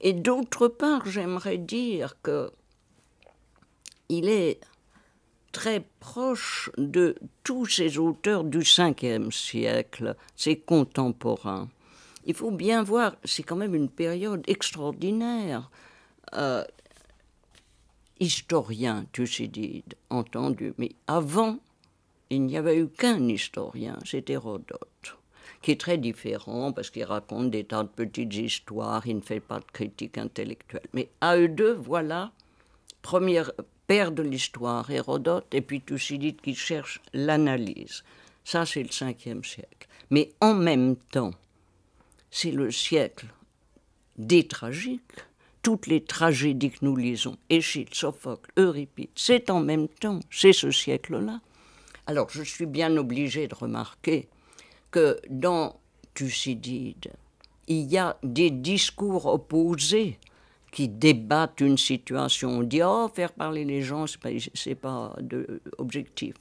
Et d'autre part, j'aimerais dire que il est très proche de tous ces auteurs du 5e siècle, ses contemporains. Il faut bien voir, c'est quand même une période extraordinaire. Euh, historien, Thucydide, entendu, mais avant, il n'y avait eu qu'un historien, c'était Hérodote qui est très différent parce qu'il raconte des tas de petites histoires, il ne fait pas de critique intellectuelle. Mais à eux deux, voilà, première père de l'histoire, Hérodote, et puis Thucydide qui cherche l'analyse. Ça, c'est le 5 siècle. Mais en même temps, c'est le siècle des tragiques. Toutes les tragédies que nous lisons, Échille, Sophocle, Euripide, c'est en même temps, c'est ce siècle-là. Alors, je suis bien obligé de remarquer que dans Thucydide, il y a des discours opposés qui débattent une situation. On dit Oh, faire parler les gens, ce n'est pas, de, objectif.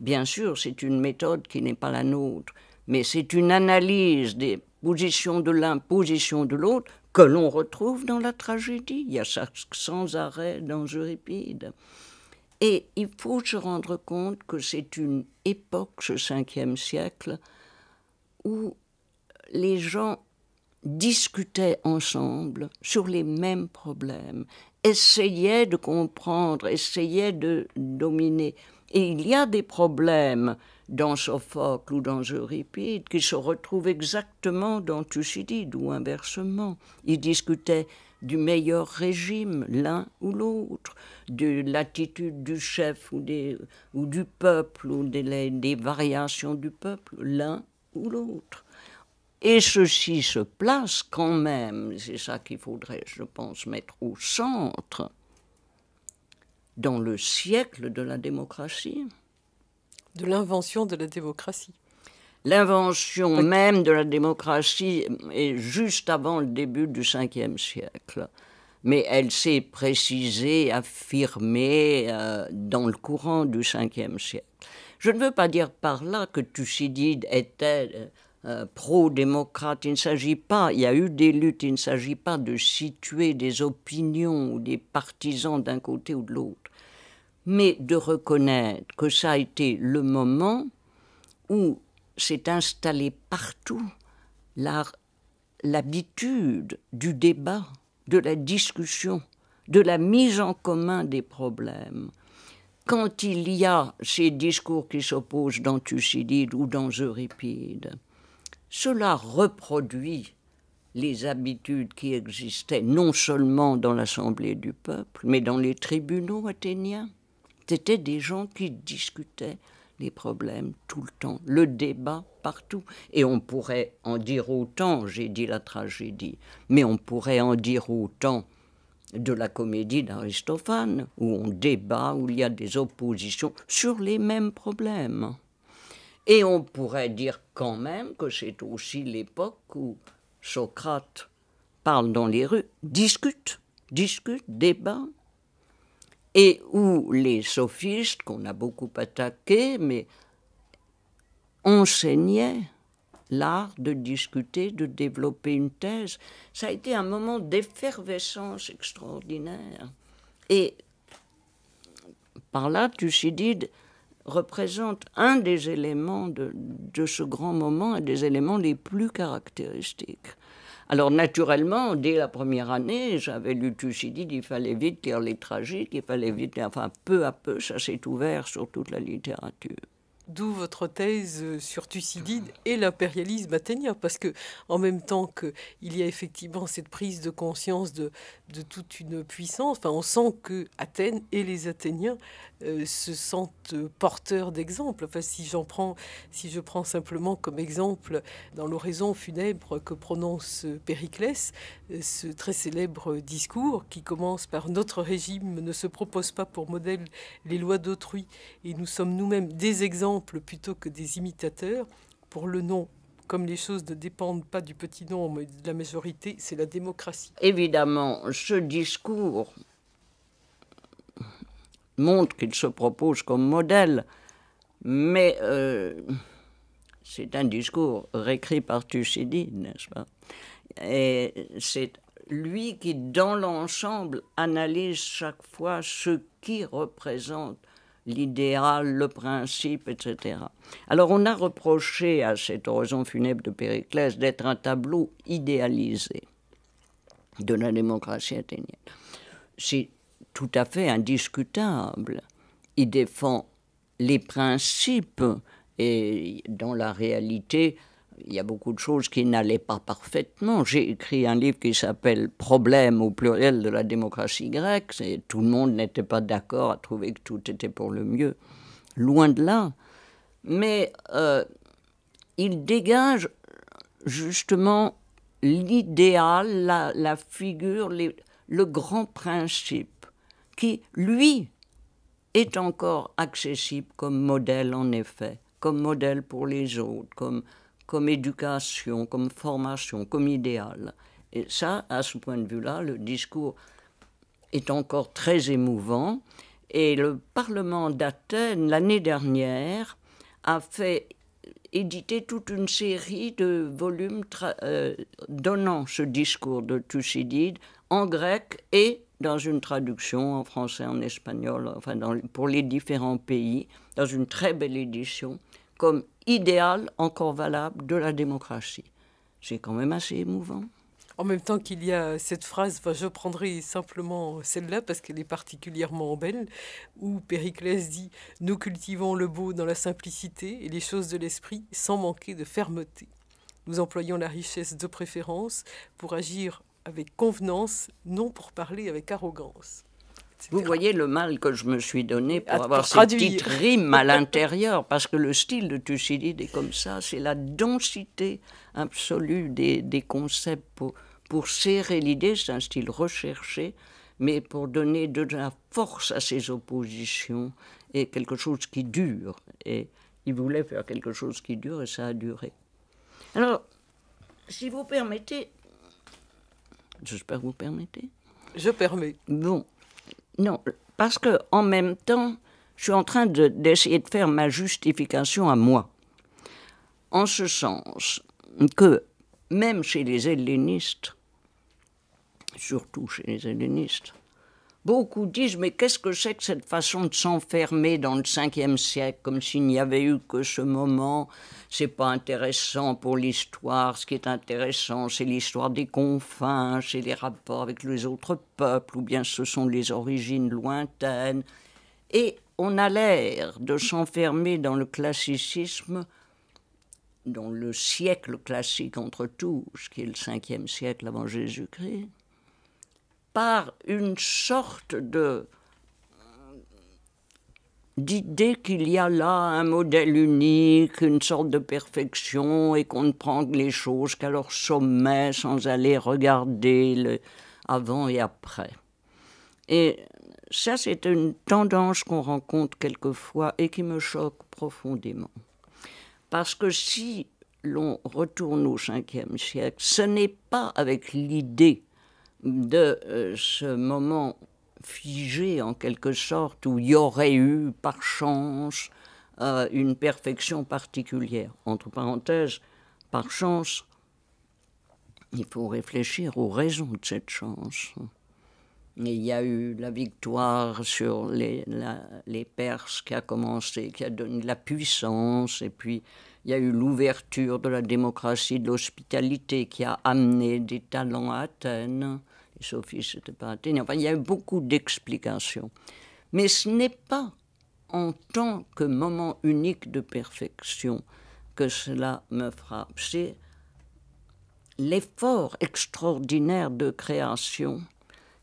Bien sûr, c'est une méthode qui n'est pas la nôtre, mais c'est une analyse des positions de l'un, positions de l'autre, que l'on retrouve dans la tragédie. Il y a ça sans arrêt dans Euripide. Et il faut se rendre compte que c'est une époque, ce 5e siècle, où les gens discutaient ensemble sur les mêmes problèmes, essayaient de comprendre, essayaient de dominer. Et il y a des problèmes dans Sophocle ou dans Euripide qui se retrouvent exactement dans Thucydide ou inversement. Ils discutaient du meilleur régime, l'un ou l'autre, de l'attitude du chef ou, des, ou, du peuple, ou des, des variations du peuple, l'un ou l'autre. Et ceci se place quand même, c'est ça qu'il faudrait, je pense, mettre au centre, dans le siècle de la démocratie. De l'invention de la démocratie. L'invention même de la démocratie est juste avant le début du 5e siècle, mais elle s'est précisée, affirmée euh, dans le courant du 5e siècle. Je ne veux pas dire par là que Thucydide était euh, euh, pro-démocrate. Il ne s'agit pas, il y a eu des luttes, il ne s'agit pas de situer des opinions ou des partisans d'un côté ou de l'autre, mais de reconnaître que ça a été le moment où s'est installée partout l'habitude du débat, de la discussion, de la mise en commun des problèmes quand il y a ces discours qui s'opposent dans Thucydide ou dans Euripide, cela reproduit les habitudes qui existaient non seulement dans l'Assemblée du peuple, mais dans les tribunaux athéniens. C'était des gens qui discutaient les problèmes tout le temps, le débat partout. Et on pourrait en dire autant, j'ai dit la tragédie, mais on pourrait en dire autant de la comédie d'Aristophane, où on débat, où il y a des oppositions sur les mêmes problèmes. Et on pourrait dire quand même que c'est aussi l'époque où Socrate parle dans les rues, discute, discute, débat, et où les sophistes, qu'on a beaucoup attaqués, mais enseignaient l'art de discuter, de développer une thèse. Ça a été un moment d'effervescence extraordinaire. Et par là, Thucydide représente un des éléments de, ce grand moment, un des éléments les plus caractéristiques. Alors naturellement, dès la première année, j'avais lu Thucydide, il fallait vite lire les tragiques, il fallait vite, enfin peu à peu, ça s'est ouvert sur toute la littérature. D'où votre thèse sur Thucydide mmh. et l'impérialisme athénien, parce que en même temps qu'il y a effectivement cette prise de conscience de, de toute une puissance, enfin, on sent que Athènes et les Athéniens euh, se sentent porteurs d'exemple. Enfin, si j'en prends, si je prends simplement comme exemple dans l'oraison funèbre que prononce Périclès, euh, ce très célèbre discours qui commence par notre régime ne se propose pas pour modèle les lois d'autrui et nous sommes nous-mêmes des exemples plutôt que des imitateurs. Pour le nom, comme les choses ne dépendent pas du petit nombre et de la majorité, c'est la démocratie. Évidemment, ce discours montre qu'il se propose comme modèle, mais euh, c'est un discours réécrit par Thucydide, n'est-ce pas Et c'est lui qui, dans l'ensemble, analyse chaque fois ce qui représente l'idéal, le principe, etc. Alors on a reproché à cette horizon funèbre de Périclès d'être un tableau idéalisé de la démocratie athénienne. C'est tout à fait indiscutable. Il défend les principes et dans la réalité, il y a beaucoup de choses qui n'allaient pas parfaitement. J'ai écrit un livre qui s'appelle Problèmes, au pluriel de la démocratie grecque. Et tout le monde n'était pas d'accord à trouver que tout était pour le mieux. Loin de là. Mais euh, il dégage justement l'idéal, la, figure, le grand principe qui, lui, est encore accessible comme modèle en effet, comme modèle pour les autres, comme comme éducation, comme formation, comme idéal. Et ça, à ce point de vue-là, le discours est encore très émouvant. Et le Parlement d'Athènes, l'année dernière, a fait éditer toute une série de volumes euh, donnant ce discours de Thucydide en grec et dans une traduction en français, en espagnol, enfin pour les différents pays, dans une très belle édition comme idéal encore valable de la démocratie. C'est quand même assez émouvant. En même temps qu'il y a cette phrase, je prendrai simplement celle-là parce qu'elle est particulièrement belle, où Périclès dit Nous cultivons le beau dans la simplicité et les choses de l'esprit sans manquer de fermeté. Nous employons la richesse de préférence pour agir avec convenance, non pour parler avec arrogance. Vous voyez le mal que je me suis donné pour avoir cette petite rime à l'intérieur, parce que le style de Thucydide est comme ça, c'est la densité absolue des, concepts. Pour, serrer l'idée, c'est un style recherché, mais pour donner de la force à ses oppositions et quelque chose qui dure. Et il voulait faire quelque chose qui dure et ça a duré. Alors, si vous permettez, j'espère que vous permettez. Je permets. Bon, non, parce que en même temps, je suis en train d'essayer de, de, faire ma justification à moi. En ce sens que, même chez les hellénistes, surtout chez les hellénistes, Beaucoup disent Mais qu'est-ce que c'est que cette façon de s'enfermer dans le 5e siècle, comme s'il n'y avait eu que ce moment C'est pas intéressant pour l'histoire. Ce qui est intéressant, c'est l'histoire des confins, c'est les rapports avec les autres peuples, ou bien ce sont les origines lointaines. Et on a l'air de s'enfermer dans le classicisme, dans le siècle classique entre tous, qui est le 5 siècle avant Jésus-Christ par une sorte euh, d'idée qu'il y a là un modèle unique, une sorte de perfection, et qu'on ne prend les choses qu'à leur sommet sans aller regarder le avant et après. Et ça, c'est une tendance qu'on rencontre quelquefois et qui me choque profondément. Parce que si l'on retourne au 5e siècle, ce n'est pas avec l'idée de euh, ce moment figé en quelque sorte où il y aurait eu par chance euh, une perfection particulière. Entre parenthèses, par chance, il faut réfléchir aux raisons de cette chance. il y a eu la victoire sur les, les Perses qui a commencé, qui a donné de la puissance, et puis il y a eu l'ouverture de la démocratie de l'hospitalité qui a amené des talents à Athènes. Sophie, c'était pas atteinte. Enfin, il y a eu beaucoup d'explications. Mais ce n'est pas en tant que moment unique de perfection que cela me frappe. C'est l'effort extraordinaire de création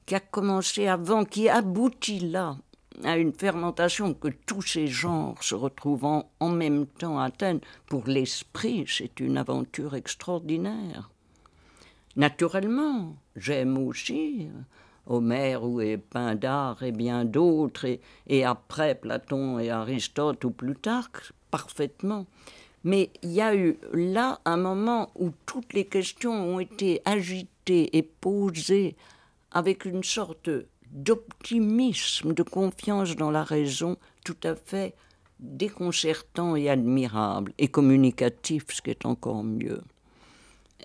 qui a commencé avant, qui aboutit là à une fermentation que tous ces genres se retrouvant en même temps atteignent. Pour l'esprit, c'est une aventure extraordinaire. Naturellement, j'aime aussi euh, Homère ou et et bien d'autres, et, après Platon et Aristote ou Plutarque, parfaitement. Mais il y a eu là un moment où toutes les questions ont été agitées et posées avec une sorte d'optimisme, de confiance dans la raison tout à fait déconcertant et admirable, et communicatif, ce qui est encore mieux.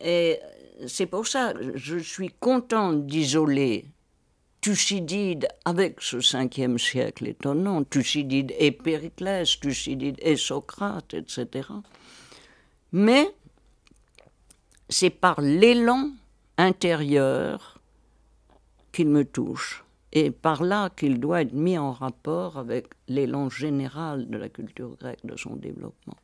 Et c'est pour ça que je suis content d'isoler Thucydide avec ce cinquième siècle étonnant, Thucydide et Périclès, Thucydide et Socrate, etc. Mais c'est par l'élan intérieur qu'il me touche et par là qu'il doit être mis en rapport avec l'élan général de la culture grecque, de son développement.